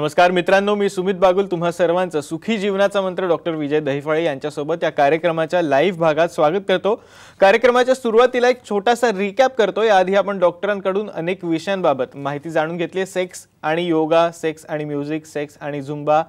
नमस्कार मित्रांनो मी सुमित बागुल तुम्हा सर्वांचं सुखी जीवनाचा मंत्र डॉक्टर विजय दहिफाळे यांच्यासोबत या कार्यक्रमाच्या लाईव्ह भागात स्वागत करतो कार्यक्रमाच्या सुरुवातीला एक छोटासा रिकॅप करतो याआधी आपण डॉक्टरांकडून अनेक विषयांबाबत माहिती जाणून घेतली सेक्स आणि योगा सेक्स आणि म्युझिक सेक्स आणि झुंबा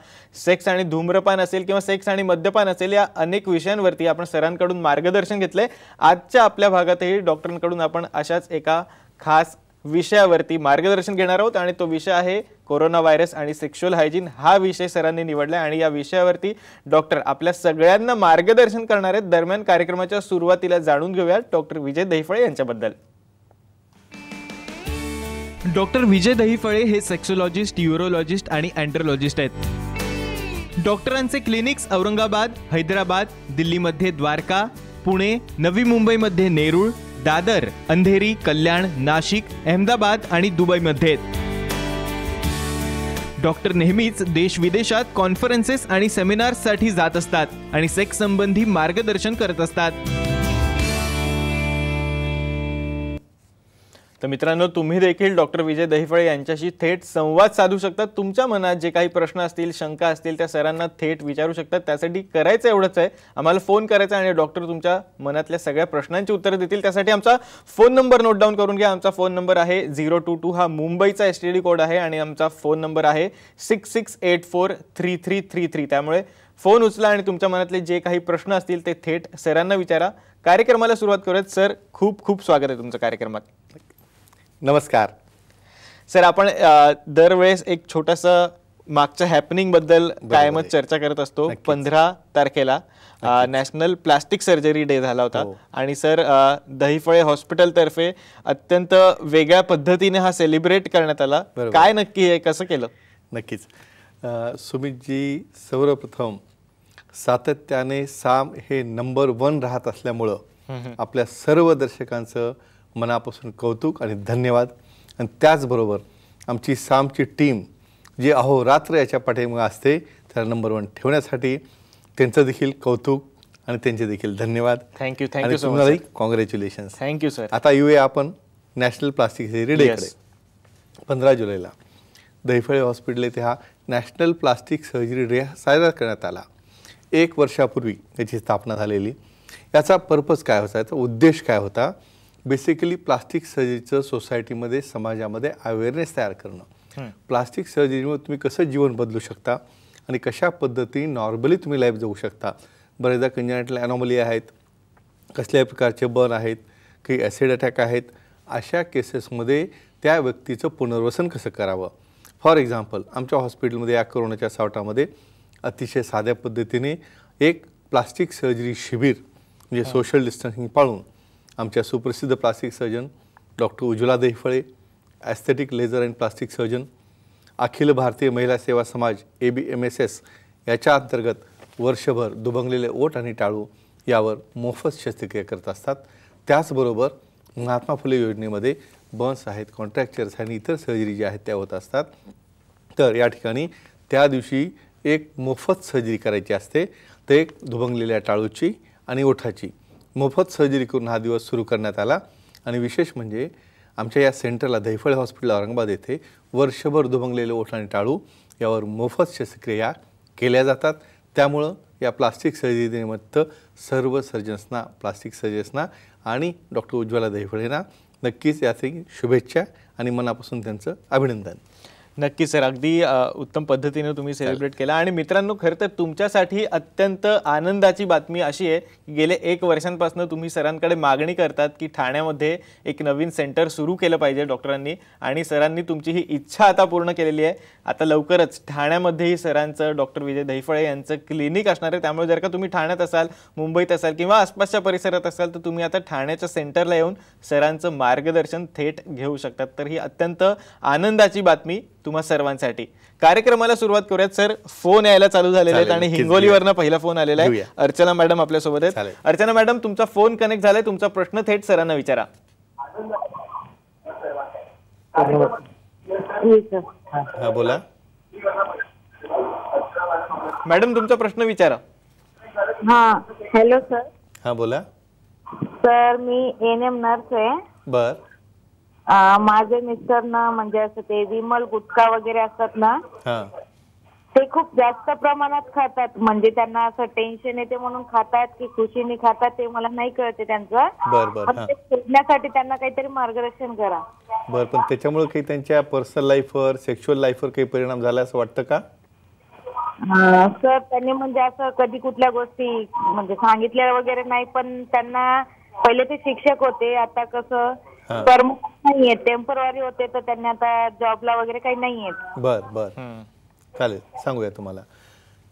सेक्स आणि धूम्रपान असेल किंवा सेक्स आणि मद्यपान असेल या अनेक विषयांवरती आपण सरांकडून मार्गदर्शन घेतले आजच्या आपल्या भागातही डॉक्टरांकडून आपण अशाच एका खास विषयावरती मार्गदर्शन घेणार आहोत आणि तो विषय आहे कोरोना व्हायरस आणि सेक्शुअल हायजीन हा विषय सरांनी निवडला आणि या विषयावरती डॉक्टर आपल्या सगळ्यांना मार्गदर्शन करणार आहेत दरम्यान कार्यक्रमाच्या सुरुवातीला जाणून घेऊया डॉक्टर विजय दहिफळे यांच्याबद्दल डॉक्टर विजय दहिफळे हे सेक्सोलॉजिस्ट युरोलॉजिस्ट आणि अँड्रोलॉजिस्ट आहेत डॉक्टरांचे क्लिनिक्स औरंगाबाद हैदराबाद दिल्लीमध्ये द्वारका पुणे नवी मुंबईमध्ये नेरूळ दादर अंधेरी कल्याण नाशिक अहमदाबाद आणि दुबईमध्ये डॉक्टर नेहमीच देश विदेशात कॉन्फरन्सेस आणि सेमिनार्ससाठी जात असतात आणि सेक्स संबंधी मार्गदर्शन करत असतात तर मित्रांनो तुम्ही देखील डॉक्टर विजय दहिफळे यांच्याशी थेट संवाद साधू शकता तुमच्या मनात जे काही प्रश्न असतील शंका असतील त्या सरांना थेट विचारू शकतात त्यासाठी करायचं एवढंच आहे आम्हाला फोन करायचा आणि डॉक्टर तुमच्या मनातल्या सगळ्या प्रश्नांची उत्तरं देतील त्यासाठी आमचा फोन नंबर नोट डाऊन करून घ्या आमचा फोन नंबर आहे झिरो टू टू हा मुंबईचा एस टी डी कोड आहे आणि आमचा फोन नंबर आहे six six eight four three three three three त्यामुळे फोन उचला आणि तुमच्या मनातले जे काही प्रश्न असतील ते थेट सरांना विचारा कार्यक्रमाला सुरुवात करत सर खूप खूप स्वागत आहे तुमचं कार्यक्रमात नमस्कार सर आपण दरवेळेस एक छोटस मागच्या बद्दल कायमच चर्चा करत असतो पंधरा तारखेला नॅशनल प्लास्टिक सर्जरी डे झाला होता हो. आणि सर दहीफळे हॉस्पिटलतर्फे अत्यंत वेगळ्या पद्धतीने हा सेलिब्रेट करण्यात आला काय नक्की आहे कसं केलं नक्कीच सुमितजी सर्वप्रथम सातत्याने साम हे नंबर वन राहत असल्यामुळं आपल्या सर्व दर्शकांचं मनापासून कौतुक आणि धन्यवाद आणि त्याचबरोबर आमची सामची टीम जी रात्र याच्या पाठीमागे असते त्याला नंबर वन ठेवण्यासाठी त्यांचं देखील कौतुक आणि त्यांचे देखील धन्यवाद thank you thank you so much congratulation thank you sir आता येऊया आपण नॅशनल प्लास्टिक सर्जरी डेकडे पंधरा जुलैला दहीफळे हॉस्पिटल येथे हा नॅशनल प्लास्टिक सर्जरी डे साजरा करण्यात आला एक वर्षापूर्वी त्याची स्थापना झालेली याचा पर्पज काय होता याचा उद्देश काय होता बेसिकली प्लास्टिक सर्जरीचं सोसायटीमध्ये समाजामध्ये अवेअरनेस तयार करणं प्लास्टिक सर्जरीमुळे तुम्ही कसं जीवन बदलू शकता आणि कशा पद्धतीने नॉर्मली तुम्ही लाईफ जगू शकता बऱ्याचदा कंजनॅटल ॲनॉमली आहेत कसल्या प्रकारचे बर्न आहेत काही ॲसिड अटॅक आहेत अशा केसेसमध्ये त्या व्यक्तीचं पुनर्वसन कसं करावं फॉर एक्झाम्पल आमच्या हॉस्पिटलमध्ये या कोरोनाच्या सावटामध्ये अतिशय साध्या पद्धतीने एक प्लास्टिक सर्जरी शिबिर म्हणजे सोशल डिस्टन्सिंग पाळून आमच्या सुप्रसिद्ध plastic surgeon doctor Ujjwala Dehphale aesthetic laser and plastic surgeon Akhil Bharatiya Mahila Seva Samaj A B M S S याच्या अंतर्गत वर्षभर दुभंगलेले ओठ आणि टाळू यावर मोफत शस्त्रक्रिया करत असतात त्याचबरोबर महात्मा फुले योजनेमध्ये बन्स आहेत कॉन्ट्रॅक्चर्स आणि इतर सर्जरी ज्या आहेत त्या होत असतात तर या ठिकाणी त्या दिवशी एक मोफत सर्जरी करायची असते ते एक दुभंगलेल्या टाळूची आणि ओठाची मोफत सर्जरी करून हा दिवस सुरू करण्यात आला आणि विशेष म्हणजे आमच्या या सेंटरला दैफळ हॉस्पिटल औरंगाबाद येथे वर्षभर दुभंगलेले ओठ आणि टाळू यावर मोफत शस्त्रक्रिया केल्या जातात त्यामुळं या प्लास्टिक सर्जरीनिमित्त सर्व सर्जन्सना प्लास्टिक सर्जन्सना आणि डॉक्टर उज्ज्वला दैफळेना नक्कीच यासाठी शुभेच्छा आणि मनापासून त्यांचं अभिनंदन नक्की सर अगदी उत्तम पद्धतीने तुम्ही सेलिब्रेट केला आणि मित्रांनो खरं तर तुमच्यासाठी अत्यंत आनंदाची बातमी अशी आहे की गेले एक वर्षांपासून तुम्ही सरांकडे मागणी करतात की ठाण्यामध्ये एक नवीन सेंटर सुरू केलं पाहिजे डॉक्टरांनी आणि सरांनी तुमची ही इच्छा आता पूर्ण केलेली आहे आता लवकरच ठाण्यामध्येही सरांचं डॉक्टर विजय दहिफळे यांचं क्लिनिक असणार आहे त्यामुळे जर का तुम्ही ठाण्यात असाल मुंबईत असाल किंवा आसपासच्या परिसरात असाल तर तुम्ही आता ठाण्याच्या सेंटरला येऊन सरांचं मार्गदर्शन थेट घेऊ शकतात तर ही अत्यंत आनंदाची बातमी तुम्हा सर्वांसाठी कार्यक्रमाला सुरुवात करूयात सर फोन यायला चालू झालेले आहेत आणि हिंगोलीवरनं पहिला फोन आलेला आहे अर्चना मॅडम आपल्यासोबत आहेत अर्चना मॅडम तुमचा फोन कनेक्ट झालाय तुमचा प्रश्न थेट सरांना विचारा बोला मॅडम तुमचा प्रश्न विचारा हा हॅलो सर हा बोला सर मी एन एम नर्स आहे बर माझे मिस्टर ना म्हणजे असं ते विमल गुटखा वगैरे असतात ना ते खूप जास्त प्रमाणात खातात म्हणजे त्यांना असं टेन्शन येते म्हणून खातात की खुशीने खातात ते मला नाही कळते त्यांचं शोधण्यासाठी त्यांना काहीतरी मार्गदर्शन करा बर पण त्याच्यामुळे काही त्यांच्या पर्सनल लाईफवर सेक्शुअल लाईफवर काही परिणाम झाला असं वाटतं का सर त्यांनी म्हणजे असं कधी कुठल्या गोष्टी म्हणजे सांगितल्या वगैरे नाही पण त्यांना पहिले ते शिक्षक होते आता कसं तर नाहीये टेम्पररी होते आता जॉबला वगैरे काही नाहीये बर बर चालेल सांगूया तुम्हाला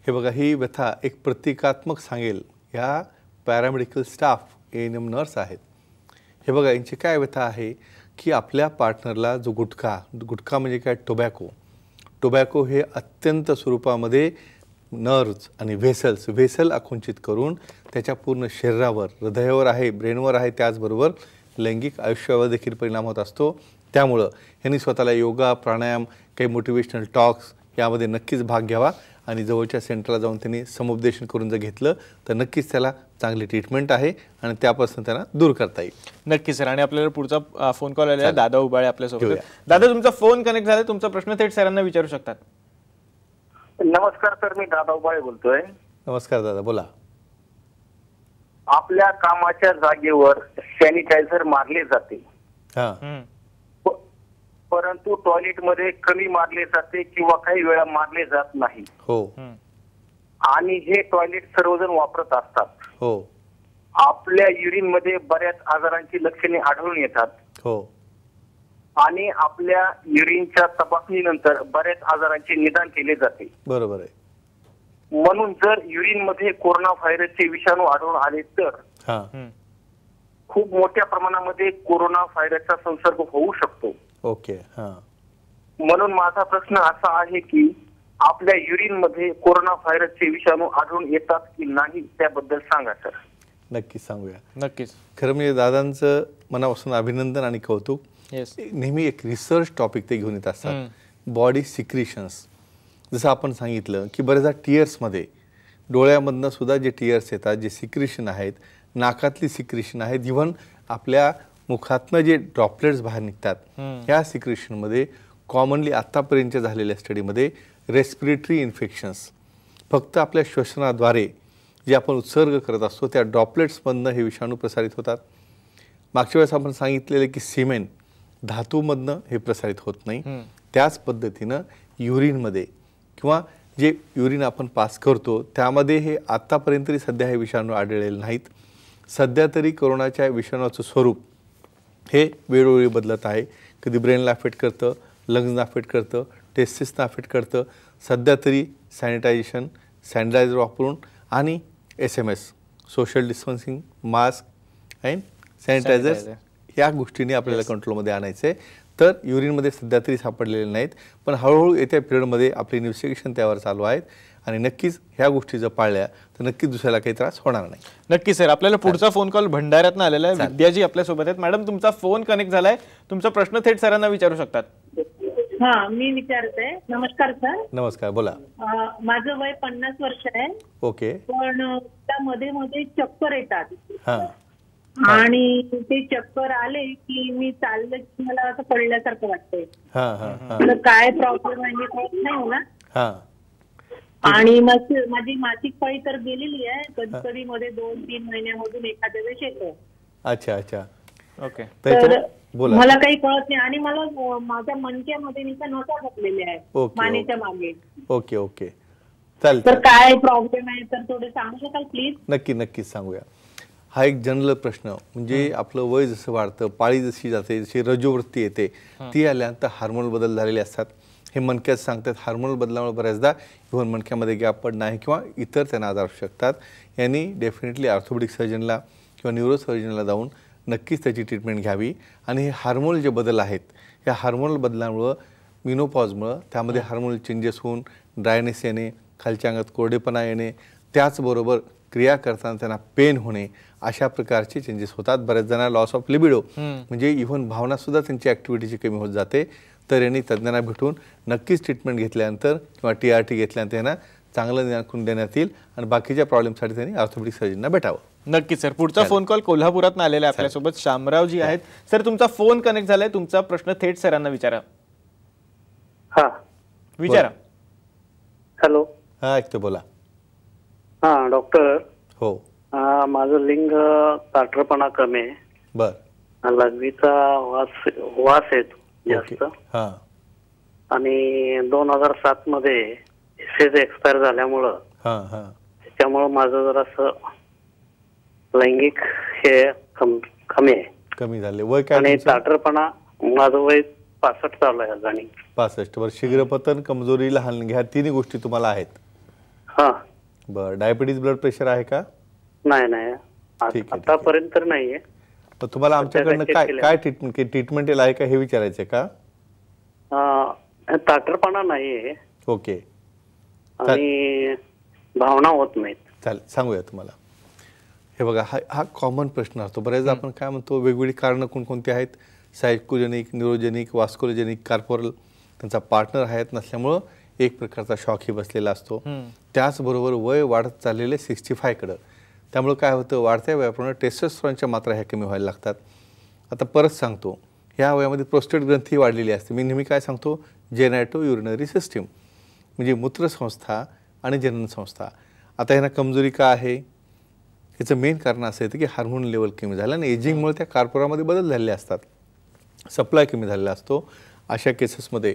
हे बघा ही व्यथा एक प्रतिकात्मक सांगेल या पॅरामेडिकल स्टाफ एम नर्स आहेत हे बघा यांची काय व्यथा आहे की आपल्या पार्टनरला जो गुटखा गुटखा म्हणजे काय टोबॅको टोबॅको हे अत्यंत स्वरूपामध्ये नर्व्ज आणि व्हेसल्स व्हेसल आकुंचित करून त्याच्या पूर्ण शरीरावर हृदयावर आहे ब्रेनवर आहे त्याचबरोबर लैंगिक आयुष्यावर देखील परिणाम होत असतो त्यामुळं ह्यांनी स्वतःला योगा प्राणायाम काही मोटिवेशनल टॉक्स यामध्ये नक्कीच भाग घ्यावा आणि जवळच्या सेंटरला जाऊन त्यांनी समुपदेशन करून जर घेतलं तर नक्कीच त्याला चांगली ट्रीटमेंट आहे आणि त्यापासून त्यांना दूर करता येईल नक्की सर आणि आपल्याला पुढचा फोन कॉल आलेला दादा उबाळे आपल्यासोबत दादा तुमचा फोन कनेक्ट झाला तुमचा प्रश्न थेट सरांना विचारू शकतात नमस्कार सर मी दादा उबाळे बोलतोय नमस्कार दादा बोला आपल्या कामाच्या जागेवर सॅनिटायझर मारले जाते परंतु टॉयलेट मध्ये कमी मारले जाते किंवा काही वेळा मारले जात नाही हो आणि हे टॉयलेट सर्वजण वापरत असतात हो आपल्या युरिन मध्ये बऱ्याच आजारांची लक्षणे आढळून येतात हो आणि आपल्या युरिनच्या तपासणीनंतर बऱ्याच आजारांचे निदान केले जाते बरोबर आहे म्हणून जर युरिन मध्ये कोरोना व्हायरसचे विषाणू आढळून आले तर खूप मोठ्या प्रमाणामध्ये कोरोना व्हायरसचा संसर्ग होऊ शकतो ओके म्हणून माझा प्रश्न असा आहे की आपल्या युरिन मध्ये कोरोना व्हायरसचे विषाणू आढळून येतात की नाही त्याबद्दल सांगा सर नक्कीच सांगूया नक्कीच खरं म्हणजे दादांचं मनापासून अभिनंदन आणि कौतुक नेहमी एक रिसर्च टॉपिक ते घेऊन येत असतात बॉडी सिक्रिशन्स जसं आपण सांगितलं की बऱ्याचदा टीयर्समध्ये डोळ्यामधनं सुद्धा जे टीयर्स येतात जे सिक्रिशन आहेत नाकातली सिक्रिशन आहेत इव्हन आपल्या मुखातनं जे ड्रॉपलेट्स बाहेर निघतात ह्या सिक्रिशनमध्ये कॉमनली आत्तापर्यंतच्या झालेल्या स्टडीमध्ये रेस्पिरेटरी इन्फेक्शन्स फक्त आपल्या श्वसनाद्वारे जे आपण उत्सर्ग करत असतो त्या ड्रॉपलेट्समधनं हे विषाणू प्रसारित होतात मागच्या वेळेस आपण सांगितलेलं की सिमेंट धातूमधनं हे प्रसारित होत नाही त्याच पद्धतीनं युरिनमध्ये किंवा जे युरिन आपण पास करतो त्यामध्ये हे आत्तापर्यंत तरी सध्या हे विषाणू आढळलेले नाहीत सध्या तरी कोरोनाच्या विषाणूचं स्वरूप हे वेळोवेळी बदलत आहे कधी ब्रेनला अफेक्ट करतं लंग्जना अफेक्ट करतं टेस्टिसना अफेक्ट करतं सध्या तरी सॅनिटायझेशन सॅनिटायझर वापरून आणि S M S social distancing mask and sanitizer या गोष्टीने आपल्याला कंट्रोलमध्ये आणायचं आहे तर युरिनमध्ये सध्या तरी सापडलेले नाहीत पण हळूहळू येत्या पिरियडमध्ये आपले इन्व्हेस्टिगेशन त्यावर चालू आहेत आणि नक्कीच ह्या गोष्टी जर पाळल्या तर नक्कीच दुसऱ्याला काही त्रास होणार नाही नक्की सर आपल्याला पुढचा फोन कॉल भंडाऱ्यातनं आलेला आहे विद्याजी आपल्यासोबत आहेत मॅडम तुमचा फोन कनेक्ट झालाय तुमचा प्रश्न थेट सरांना विचारू शकतात हा मी विचारते नमस्कार सर नमस्कार बोला माझं वय पन्नास वर्ष आहे ओके पण मध्ये मध्ये चक्कर येतात आणि ते चक्कर आले की मी चाललं की मला असं पडल्यासारखं वाटतंय काय प्रॉब्लेम आहे नाही हो आणि मग माझी मासिक पाळी तर गेलेली आहे कधी कधी मध्ये दोन तीन महिन्यामधून एखाद्या वेळेस येतो अच्छा अच्छा ओके तर मला काही कळत नाही आणि मला माझ्या मनक्यामध्ये मी नोटा घातलेल्या आहेत मानेच्या मागे ओके ओके चालेल तर काय प्रॉब्लेम आहे तर थोडे सांगू शकाल प्लीज नक्की नक्कीच सांगूया हा एक जनरल प्रश्न म्हणजे आपलं वय जसं वाढतं पाळी जशी जाते जशी रजोवृत्ती येते ती आल्यानंतर हार्मोनल बदल झालेले असतात हे मणक्यात सांगतात हार्मोनल बदलामुळे बऱ्याचदा इव्हन मणक्यामध्ये गॅप पड आहे किंवा इतर त्यांना आजार असू शकतात यांनी डेफिनेटली ऑर्थोपेडिक सर्जनला किंवा सर्जनला जाऊन नक्कीच त्याची ट्रीटमेंट घ्यावी आणि हे हार्मोनल जे बदल आहेत या हार्मोनल बदलामुळं मिनोपॉजमुळं त्यामध्ये हार्मोनल चेंजेस होऊन ड्रायनेस येणे खालच्या अंगात कोरडेपणा येणे त्याचबरोबर क्रिया करताना त्यांना पेन होणे अशा प्रकारचे चेंजेस होतात बऱ्याच जणांना लॉस ऑफ लिबिडो म्हणजे इव्हन भावना सुद्धा त्यांची ऍक्टिव्हिटीची कमी होत जाते तर यांनी तज्ज्ञांना भेटून नक्कीच ट्रीटमेंट घेतल्यानंतर किंवा टी आर टी घेतल्यानंतर यांना चांगलं निराखून देण्यात येईल आणि बाकीच्या प्रॉब्लेमसाठी त्यांनी ऑर्थोपेडिक सर्जनना भेटावं नक्कीच सर पुढचा फोन कॉल कोल्हापुरात आलेला आहे आपल्यासोबत जी आहेत सर तुमचा फोन कनेक्ट झालाय तुमचा प्रश्न थेट सरांना विचारा हा विचारा हॅलो हा ऐकतो बोला हा डॉक्टर हो माझं लिंग ताठरपणा कमी आहे बर लघवीचा वास वास येतो जास्त आणि दोन हजार सात मध्ये एसेज एक्सपायर झाल्यामुळं त्याच्यामुळं माझं जरासं लैंगिक हे कमी आहे कमी झाले वय काय आणि ताठरपणा माझं वय पासष्ट चालू आहे आणि पासष्ट वर शीघ्रपतन कमजोरी लहान घ्या तिन्ही गोष्टी तुम्हाला आहेत हा बरं डायबिटीज ब्लड प्रेशर आहे का नाही नाही आतापर्यंत नाहीये तर तुम्हाला आमच्याकडनं काय काय ट्रीटमेंट ट्रीटमेंट आहे का हे विचारायचं का ताटरपणा नाहीये ओके आणि भावना होत नाहीत चालेल सांगूया तुम्हाला हे बघा हा हा कॉमन प्रश्न असतो बऱ्याचदा आपण काय म्हणतो वेगवेगळी कारणं कोणकोणती आहेत सायकोजेनिक न्यूरोजेनिक वास्कोलोजेनिक कार्पोरल त्यांचा पार्टनर आहेत नसल्यामुळं एक प्रकारचा शॉकही बसलेला असतो त्याचबरोबर वय वाढत चाललेले सिक्स्टी फायकडं त्यामुळं काय होतं वाढत्या वयाप्रमाणे टेस्टस्ट्रॉनच्या मात्रा ह्या कमी व्हायला लागतात आता परत सांगतो ह्या वयामध्ये प्रोस्टेट ग्रंथी वाढलेली असते मी नेहमी काय सांगतो जेनॅटो युरिनरी सिस्टीम म्हणजे मूत्रसंस्था आणि जननसंस्था आता ह्यांना कमजोरी का आहे याचं मेन कारण असं येतं की हार्मोन लेवल कमी झालं आणि एजिंगमुळे त्या कार्पोरामध्ये बदल झालेले असतात सप्लाय कमी झालेला असतो अशा केसेसमध्ये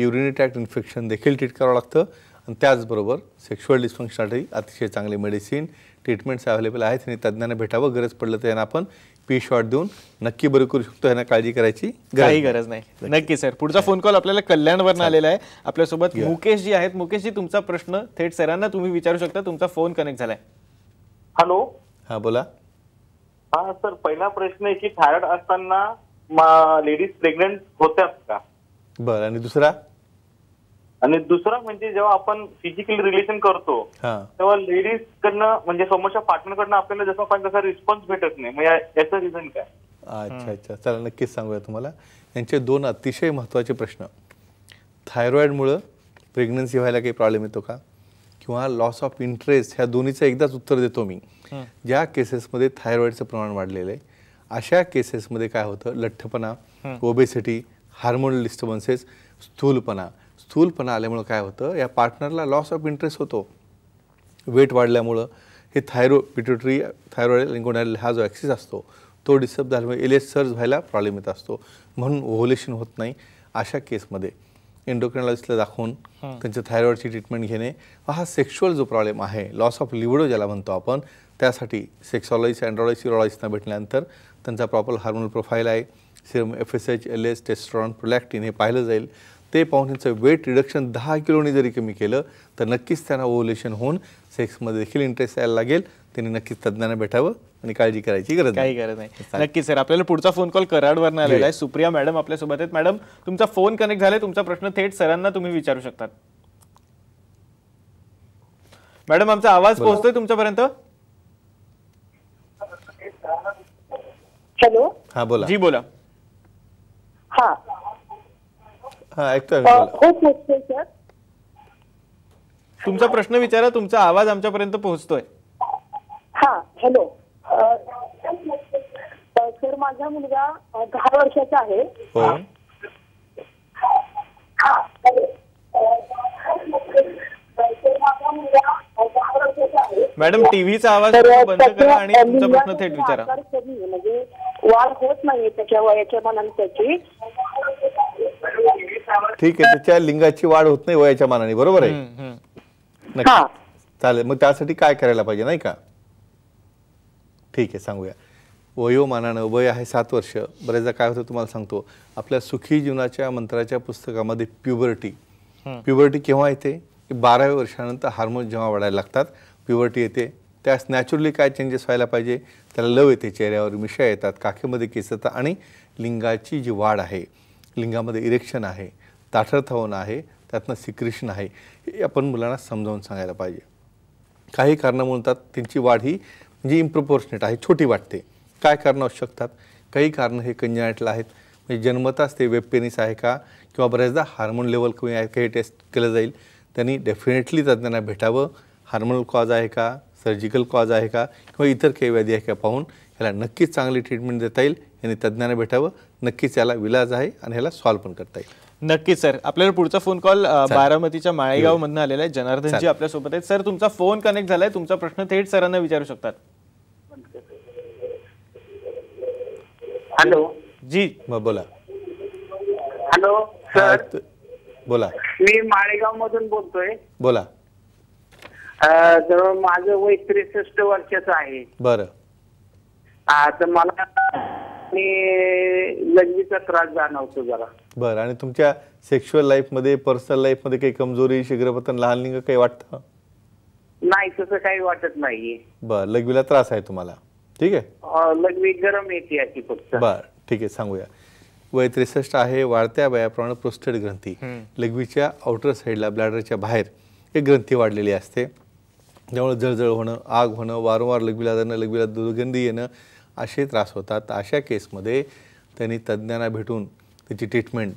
युरिनरी ट्रॅक्ट इन्फेक्शन देखील ट्रीट करावं लागतं आणि त्याचबरोबर सेक्शुअल डिस्फंक्शनसाठी अतिशय चांगले मेडिसिन ट्रीटमेंट्स अवेलेबल आहेत आणि तज्ज्ञांना भेटावं गरज पडलं तर यांना आपण पी शॉट देऊन नक्की बरं करू शकतो यांना काळजी करायची काही गरज नाही नक्की सर पुढचा फोन कॉल आपल्याला कल्याणवर आलेला आहे आपल्यासोबत मुकेश जी आहेत मुकेश जी तुमचा प्रश्न थेट सरांना तुम्ही विचारू शकता तुमचा फोन कनेक्ट झालाय हॅलो हा बोला हा सर पहिला प्रश्न आहे की थायरॉइड असताना लेडीज प्रेग्नेंट होत्यात का बरं आणि दुसरा आणि दुसरा म्हणजे जेव्हा आपण फिजिकली रिलेशन करतो तेव्हा लेडीज कडनं म्हणजे समोरच्या पार्टनर कडनं आपल्याला जसं पाहिजे तसा रिस्पॉन्स भेटत नाही मग याचं रिझन काय अच्छा अच्छा चला नक्कीच सांगूया तुम्हाला यांचे दोन अतिशय महत्वाचे प्रश्न मुळे प्रेग्नन्सी व्हायला काही प्रॉब्लेम येतो का किंवा लॉस ऑफ इंटरेस्ट ह्या दोन्हीचं एकदाच उत्तर देतो मी ज्या केसेसमध्ये थायरॉइडचं प्रमाण वाढलेलं आहे अशा केसेसमध्ये काय होतं लठ्ठपणा ओबेसिटी हार्मोनल डिस्टर्बन्सेस स्थूलपणा स्थूलपणा आल्यामुळं काय होतं या पार्टनरला लॉस ऑफ इंटरेस्ट होतो वेट वाढल्यामुळं हे थायरो पिट्युटरी थायरॉइड लिंगोनायरल हा जो ॲक्सिस असतो तो डिस्टर्ब झाल्यामुळे एल सर्ज व्हायला प्रॉब्लेम येत असतो म्हणून ओव्होलेशन होत नाही अशा केसमध्ये एन्डोक्रिनॉलॉजिस्टला दाखवून त्यांच्या थायरॉइडची ट्रीटमेंट घेणे हा सेक्शुअल जो प्रॉब्लेम आहे लॉस ऑफ लिवडो ज्याला म्हणतो आपण त्यासाठी सेक्सॉलॉजी अँड्रॉलॉजी रॉलॉजीना भेटल्यानंतर त्यांचा प्रॉपर हार्मोनल प्रोफाईल आहे serum F S H L S testosterone prolactin हे पाहिलं जाईल ते पाहून त्यांचं वेट रिडक्शन दहा किलोनी जरी कमी केलं तर नक्कीच त्यांना ओव्हुलेशन होऊन सेक्समध्ये देखील इंटरेस्ट यायला लागेल त्यांनी नक्कीच तज्ज्ञांना भेटावं आणि काळजी करायची गरज काही गरज नाही नक्की सर आपल्याला पुढचा फोन कॉल कराडवर आलेला आहे सुप्रिया मॅडम आपल्यासोबत आहेत मॅडम तुमचा फोन कनेक्ट झालाय तुमचा प्रश्न थेट सरांना तुम्ही विचारू शकतात मॅडम आमचा आवाज पोहोचतोय तुमच्यापर्यंत हॅलो हा बोला जी बोला हा तुमचा प्रश्न विचारा तुमचा आवाज आमच्यापर्यंत पोहोचतोय हा हॅलो सर माझा मुलगा हो. दहा वर्षाचा आहे मॅडम टीव्हीचा आवाज बंद करा आणि तुमचा प्रश्न थेट विचारा म्हणजे वाढ होत नाही त्याच्या वयाच्या ठीक आहे त्याच्या लिंगाची वाढ होत नाही वयाच्या मानाने बरोबर आहे चालेल मग त्यासाठी काय करायला पाहिजे नाही का ठीक आहे सांगूया वयोमानानं वय आहे सात वर्ष बरेचदा काय होतं तुम्हाला सांगतो आपल्या सुखी जीवनाच्या मंत्राच्या पुस्तकामध्ये प्युबर्टी प्युबर्टी केव्हा येते बाराव्या वर्षानंतर हार्मोन जेव्हा वाढायला लागतात प्युबर्टी येते त्यास नॅचरली काय चेंजेस व्हायला पाहिजे त्याला लव येते चेहऱ्यावर मिशा येतात काखेमध्ये येतात आणि लिंगाची जी वाढ आहे लिंगामध्ये इरेक्शन आहे ताठरथवन आहे त्यातनं सिक्रिशन आहे हे आपण मुलांना समजावून सांगायला पाहिजे काही कारणं म्हणतात त्यांची वाढ ही म्हणजे इम्प्रोपोर्शनेट आहे छोटी वाटते काय कारणं असू शकतात काही कारणं हे कंजनॅटला आहेत म्हणजे जन्मताच ते वेब पेनिस आहे का किंवा बऱ्याचदा हार्मोन लेवल कमी आहे का हे टेस्ट केलं जाईल त्यांनी डेफिनेटली तज्ज्ञांना भेटावं हार्मोनल कॉज आहे का सर्जिकल कॉज आहे का किंवा इतर काही व्याधी आहे का पाहून ह्याला नक्कीच चांगली ट्रीटमेंट देता येईल यांनी तज्ज्ञांना भेटावं नक्कीच याला विलाज आहे आणि ह्याला सॉल्व पण करता येईल नक्कीच सर आपल्याला पुढचा फोन कॉल बारामतीच्या माळेगाव मधून आलेला आहे जनार्दनजी आपल्यासोबत आहेत सर तुमचा फोन कनेक्ट झालाय तुमचा प्रश्न थेट सरांना विचारू शकतात हॅलो जी बोला हॅलो सर बोला मी माळेगाव मधून बोलतोय बोला जवळ माझं वय त्रेसष्ट वर्षाचं आहे बर तर मला लग्नीचा त्रास जाणवतो जरा बर आणि तुमच्या सेक्शुअल लाईफ मध्ये पर्सनल लाईफ मध्ये काही कमजोरी शीघ्रपतन लहान लिंग काही वाटत नाही तसं काही वाटत नाही बर लघवीला त्रास आहे तुम्हाला ठीक आहे लघवी गरम येते याची फक्त बर ठीक आहे सांगूया वय त्रेसष्ट आहे वाढत्या वयाप्रमाणे प्रोस्टेड ग्रंथी लघवीच्या आउटर साईडला ब्लॅडरच्या बाहेर एक ग्रंथी वाढलेली असते त्यामुळे जळजळ होणं आग होणं वारंवार लघवीला जाणं लगबिला दुर्गंधी येणं असे त्रास होतात अशा केसमध्ये त्यांनी तज्ज्ञांना भेटून त्याची ट्रीटमेंट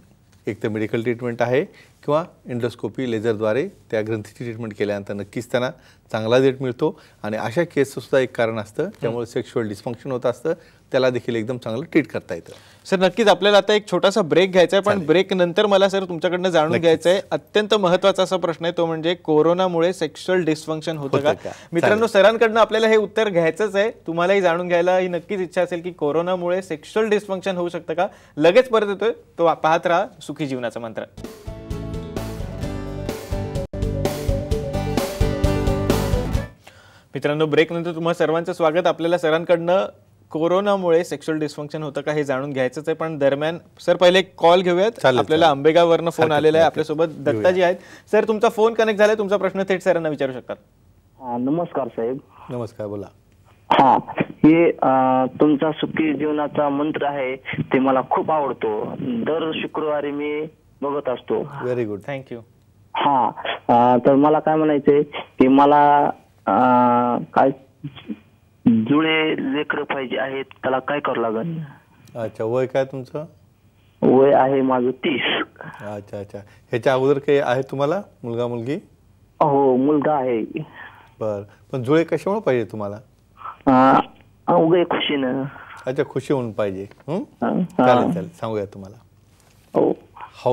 एक तर मेडिकल ट्रीटमेंट आहे किंवा इंडोस्कोपी लेझरद्वारे त्या ग्रंथीची ट्रीटमेंट केल्यानंतर नक्कीच त्यांना चांगला रेट मिळतो आणि अशा केससुद्धा एक कारण असतं त्यामुळे सेक्शुअल डिस्फंक्शन होत असतं त्याला देखील एकदम चांगलं ट्रीट करता येतं सर नक्कीच आपल्याला आता एक छोटासा ब्रेक घ्यायचा आहे पण ब्रेक नंतर मला सर तुमच्याकडनं जाणून घ्यायचं आहे अत्यंत महत्वाचा असा प्रश्न आहे तो म्हणजे कोरोनामुळे सेक्शुअल डिस्फंक्शन होतं का मित्रांनो सरांकडनं आपल्याला हे उत्तर घ्यायचंच आहे तुम्हालाही जाणून घ्यायला ही नक्कीच इच्छा असेल की कोरोनामुळे सेक्शुअल डिस्फंक्शन होऊ शकतं का लगेच परत येतोय तो पाहत राहा सुखी जीवनाचा मंत्र मित्रांनो ब्रेकनंतर तुम्हाला सर्वांचं स्वागत आपल्याला सरांकडनं कोरोनामुळे सेक्शुअल डिस्फंक्शन होतं का हे जाणून घ्यायचंच आहे पण दरम्यान सर पहिले कॉल घेऊयात आपल्याला आंबेगाववरनं फोन आलेला आहे आपल्यासोबत दत्ताजी आहेत सर तुमचा फोन कनेक्ट झालाय तुमचा प्रश्न थेट सरांना विचारू शकतात नमस्कार साहेब नमस्कार बोला हा हे तुमचा सुखी जीवनाचा मंत्र आहे ते मला खूप आवडतो दर शुक्रवारी मी बघत असतो व्हेरी गुड थँक्यू हा तर मला काय म्हणायचंय की मला काय जुळे लेकर पाहिजे आहेत त्याला काय करावं लागेल अच्छा वय काय तुमचं वय आहे माझं तीस अच्छा अच्छा ह्याच्या अगोदर काही आहे तुम्हाला मुलगा मुलगी हो मुलगा आहे बर पण जुळे कशामुळे पाहिजे तुम्हाला खुशी ना अच्छा खुशी होऊन पाहिजे चालेल चालेल सांगूया तुम्हाला हो,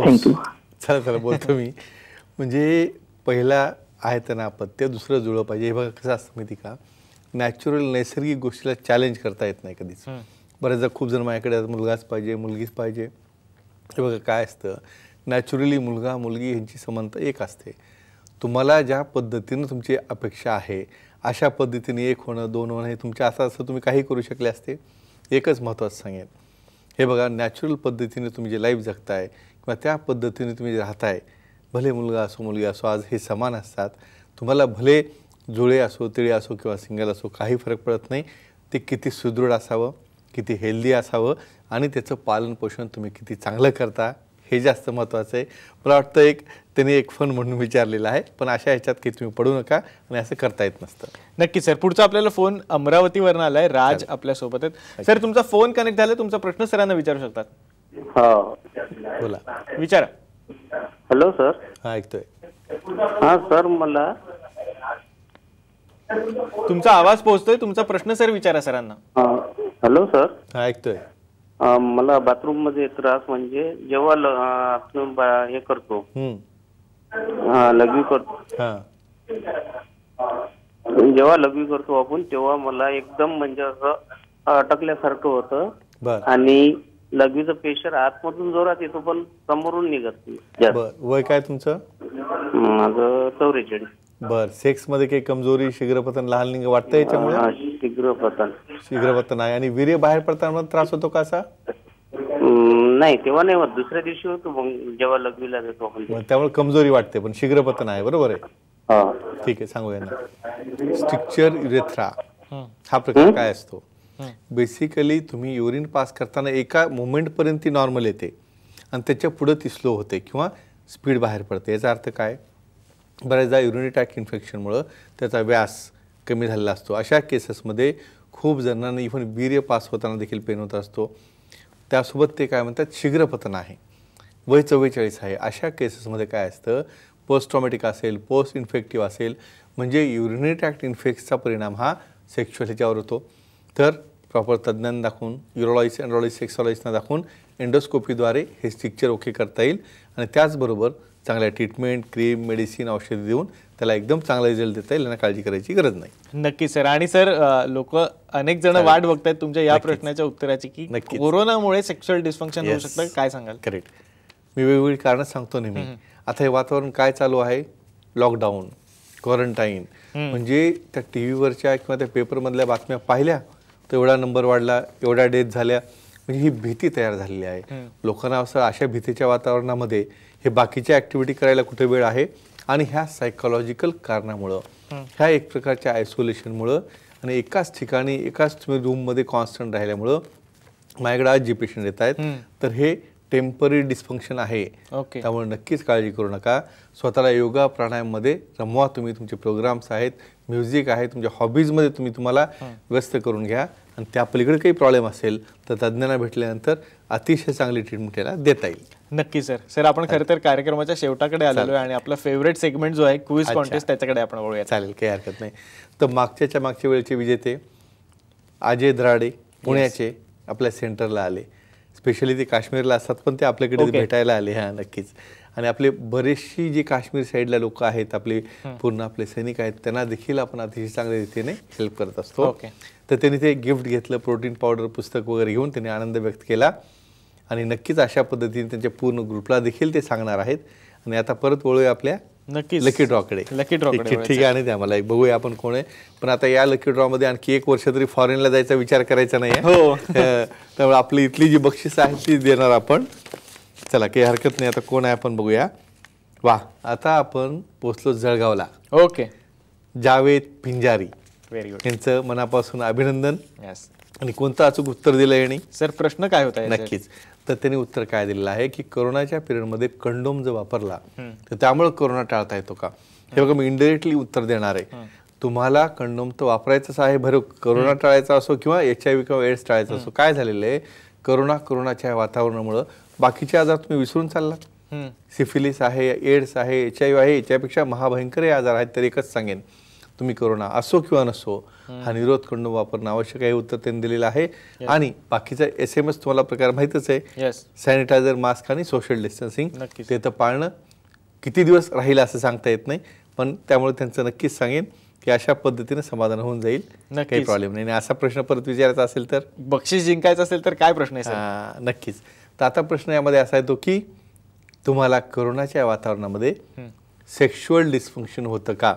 चला चला बोलतो मी म्हणजे पहिला आहे त्यांना आपत्त्य दुसरं जुळं पाहिजे हे बघा कसं असतं माहिती का नॅचरल नैसर्गिक गोष्टीला चॅलेंज करता येत नाही कधीच बऱ्याचदा खूप जण माझ्याकडे मुलगाच पाहिजे मुलगीच पाहिजे हे बघा काय असतं नॅचरली मुलगा मुलगी यांची समानता एक असते तुम्हाला ज्या पद्धतीनं तुमची अपेक्षा आहे अशा पद्धतीने एक होणं दोन होणं हे तुमच्या असं असं तुम्ही काही करू शकले असते एकच महत्त्वाचं सांगेन हे बघा नॅचरल पद्धतीने तुम्ही जे लाईफ जगताय किंवा त्या पद्धतीने तुम्ही राहताय भले मुलगा असो मुलगी असो आज हे समान असतात तुम्हाला भले जुळे असो तिळे असो किंवा सिंगल असो काही फरक पडत नाही ते किती सुदृढ असावं किती हेल्दी असावं आणि त्याचं पालन पोषण तुम्ही किती चांगलं करता हे जास्त महत्त्वाचं आहे मला वाटतं एक त्यांनी एक फोन म्हणून विचारलेला आहे पण अशा ह्याच्यात की तुम्ही पडू नका आणि असं करता येत नसतं नक्की सर पुढचा आपल्याला फोन अमरावतीवरून आलाय राज सोबत आहेत सर तुमचा फोन कनेक्ट झाला तुमचा प्रश्न सरांना विचारू शकतात बोला विचारा हॅलो सर हा ऐकतोय हा सर मला तुमचा आवाज पोहोचतोय तुमचा प्रश्न सर विचारा सरांना हॅलो सर ऐकतोय मला बाथरूम मध्ये त्रास म्हणजे जेव्हा आपण हे करतो लघवी करतो जेव्हा लघवी करतो आपण तेव्हा मला एकदम म्हणजे असं अटकल्यासारखं होतं आणि लघवीचं प्रेशर आतमधून जोरात येतो पण समोरून निघत वय काय तुमचं माझं चौरेचाळीस बर सेक्स मध्ये काही कमजोरी शीघ्रपतन लहान लिंग वाटतं याच्यामुळे शीघ्रपतन शीघ्रपतन आहे आणि वीर्य बाहेर पडताना त्रास होतो का असा नाही तेव्हा नाही दुसऱ्या दिवशी होतो जेव्हा लग्नीला जातो आपण त्यामुळे कमजोरी वाटते पण शीघ्रपतन आहे बरोबर आहे ठीक आहे सांगूया ना स्ट्रिक्चर युरेथ्रा हा प्रकार काय असतो बेसिकली तुम्ही युरिन पास करताना एका मोमेंट पर्यंत ती नॉर्मल येते आणि त्याच्या पुढे ती स्लो होते किंवा स्पीड बाहेर पडते याचा अर्थ काय बऱ्याचदा युरिनरी ट्रॅक्ट इन्फेक्शनमुळं त्याचा व्यास कमी झालेला असतो अशा केसेसमध्ये खूप जणांना इव्हन वीर्य पास होताना देखील पेन होत असतो त्यासोबत ते काय म्हणतात शीघ्रपतन आहे वय चव्वेचाळीस आहे अशा केसेसमध्ये काय असतं ट्रॉमॅटिक असेल पोस्ट इन्फेक्टिव्ह असेल म्हणजे युरिनरी ट्रॅक्ट इन्फेक्टचा परिणाम हा सेक्शुअल ह्याच्यावर होतो तर प्रॉपर तज्ज्ञांना दाखवून युरोलॉजिस्ट अँड्रॉलॉजिस सेक्सॉलॉजिस्टना दाखवून एंडोस्कोपीद्वारे हे स्टिक्चर ओके करता येईल आणि त्याचबरोबर चांगल्या ट्रीटमेंट क्रीम मेडिसिन औषध देऊन त्याला एकदम चांगला रिझल्ट देता येईल काळजी करायची गरज नाही नक्की सर आणि सर लोक अनेक जण वाट बघतायत तुमच्या या प्रश्नाच्या उत्तराची की नक्की कोरोनामुळे सेक्शुअल डिस्फंक्शन होऊ शकतं काय सांगाल करेक्ट मी वेगवेगळी कारण सांगतो नेहमी आता हे वातावरण काय चालू आहे लॉकडाऊन क्वारंटाईन म्हणजे त्या टी व्हीवरच्या किंवा त्या पेपरमधल्या बातम्या पाहिल्या तर एवढा नंबर वाढला एवढ्या डेथ झाल्या म्हणजे ही भीती तयार झालेली आहे लोकांना असं अशा भीतीच्या वातावरणामध्ये हे बाकीच्या ॲक्टिव्हिटी करायला कुठे वेळ आहे आणि ह्या सायकोलॉजिकल कारणामुळं ह्या एक प्रकारच्या आयसोलेशनमुळं आणि एकाच ठिकाणी एकाच तुम्ही रूममध्ये कॉन्स्टंट राहिल्यामुळं माझ्याकडे आज जे पेशंट येत आहेत तर हे टेम्पररी डिस्फंक्शन आहे ओके त्यामुळे नक्कीच काळजी करू नका स्वतःला योगा प्राणायाममध्ये रमवा तुम्ही तुमचे प्रोग्राम्स आहेत म्युझिक आहे तुमच्या हॉबीजमध्ये तुम्ही तुम्हाला व्यस्त करून घ्या आणि त्या पलीकडे काही प्रॉब्लेम असेल तर तज्ज्ञांना भेटल्यानंतर अतिशय चांगली ट्रीटमेंट त्याला देता येईल नक्की सर सर आपण खरं तर कार्यक्रमाच्या शेवटाकडे आलेलो आहे आणि आपला फेवरेट सेगमेंट जो आहे क्विज कॉन्टेस्ट त्याच्याकडे आपण वळूया चालेल काही हरकत नाही तर मागच्याच्या मागच्या वेळेचे विजेते अजय धराडे पुण्याचे आपल्या सेंटरला आले स्पेशली ते काश्मीरला असतात पण ते आपल्याकडे भेटायला आले हा नक्कीच आणि आपले बरेचशी जी काश्मीर साईडला लोक आहेत आपले पूर्ण आपले सैनिक आहेत त्यांना देखील आपण अतिशय चांगल्या रीतीने हेल्प करत असतो ओके तर त्यांनी ते गिफ्ट घेतलं प्रोटीन पावडर पुस्तक वगैरे घेऊन त्यांनी आनंद व्यक्त केला आणि नक्कीच अशा पद्धतीने त्यांच्या पूर्ण ग्रुपला देखील ते सांगणार आहेत आणि आता परत वळूया आपल्या नक्की लकी ड्रॉकडे लकी ड्रॉ आहे त्या मला एक बघूया आपण कोण आहे पण आता या लकी ड्रॉ मध्ये आणखी एक वर्ष तरी फॉरेनला जायचा विचार करायचा नाही हो त्यामुळे आपली इथली जी बक्षीस आहे ती देणार आपण चला काही हरकत नाही आता कोण आहे आपण बघूया वा आता आपण पोचलो जळगावला okay Javed Pinjari very good यांचं मनापासून अभिनंदन यस आणि कोणतं अचूक उत्तर दिलं आहे सर प्रश्न काय होता नक्कीच तर त्यांनी उत्तर काय दिलेलं आहे की करोनाच्या पिरियडमध्ये कंडोम जर वापरला तर त्यामुळे कोरोना टाळता येतो का हे बघा मी इनडिरेक्टली उत्तर देणार आहे तुम्हाला कंडोम तर वापरायचंच आहे भर कोरोना टाळायचा असो किंवा एच आय किंवा एड्स टाळायचा असो काय झालेलं आहे करोना करोनाच्या वातावरणामुळं बाकीचे आजार तुम्ही विसरून चालला सिफिलिस आहे एड्स आहे एच आय व्ही आहे याच्यापेक्षा महाभयंकर आजार आहेत तर एकच सांगेन तुम्ही कोरोना असो किंवा नसो हा निरोध करणं वापरणं आवश्यक आहे उत्तर त्यांनी दिलेलं आहे आणि बाकीचा एस एम एस तुम्हाला प्रकार माहितच आहे सॅनिटायझर मास्क आणि सोशल डिस्टन्सिंग ते तर पाळणं किती दिवस राहील असं सांगता येत नाही पण त्यामुळे त्यांचं नक्कीच सांगेन की अशा पद्धतीने समाधान होऊन जाईल काही प्रॉब्लेम नाही आणि असा प्रश्न परत विचारायचा असेल तर बक्षीस जिंकायचं असेल तर काय प्रश्न आहे नक्कीच तर आता प्रश्न यामध्ये असा येतो की तुम्हाला करोनाच्या वातावरणामध्ये सेक्शुअल डिस्फंक्शन होतं का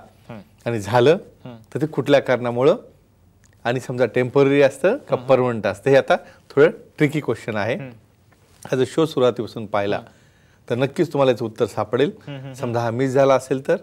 आणि झालं तर ते कुठल्या कारणामुळं आणि समजा टेम्पररी असतं का परमनंट असतं हे आता थोडं ट्रिकी क्वेश्चन आहे हा जर शो सुरुवातीपासून पाहिला तर नक्कीच तुम्हाला याचं उत्तर सापडेल समजा हा मिस झाला असेल तर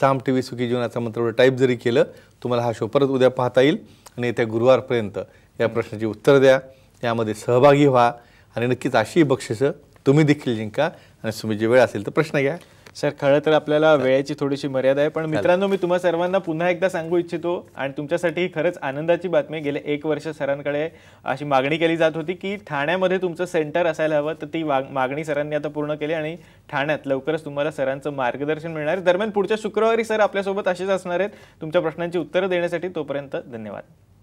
साम टी व्ही सुखी जीवनाचा मंत्र टाईप जरी केलं तुम्हाला हा शो परत उद्या पाहता येईल आणि येत्या गुरुवारपर्यंत या प्रश्नाची उत्तर द्या यामध्ये सहभागी व्हा आणि नक्कीच अशी बक्षिसं तुम्ही देखील जिंका आणि तुम्ही जे वेळ असेल तर प्रश्न घ्या सर खरं तर आपल्याला वेळेची थोडीशी मर्यादा आहे पण मित्रांनो मी तुम्हा सर्वांना पुन्हा एकदा सांगू इच्छितो आणि तुमच्यासाठी खरंच आनंदाची बातमी गेले एक वर्ष सरांकडे अशी मागणी केली जात होती की ठाण्यामध्ये तुमचं सेंटर असायला हवं तर ती मागणी सरांनी आता पूर्ण केली आणि ठाण्यात लवकरच तुम्हाला सरांचं मार्गदर्शन मिळणार दरम्यान पुढच्या शुक्रवारी सर आपल्यासोबत असेच असणार आहेत तुमच्या प्रश्नांची उत्तरं देण्यासाठी तोपर्यंत धन्यवाद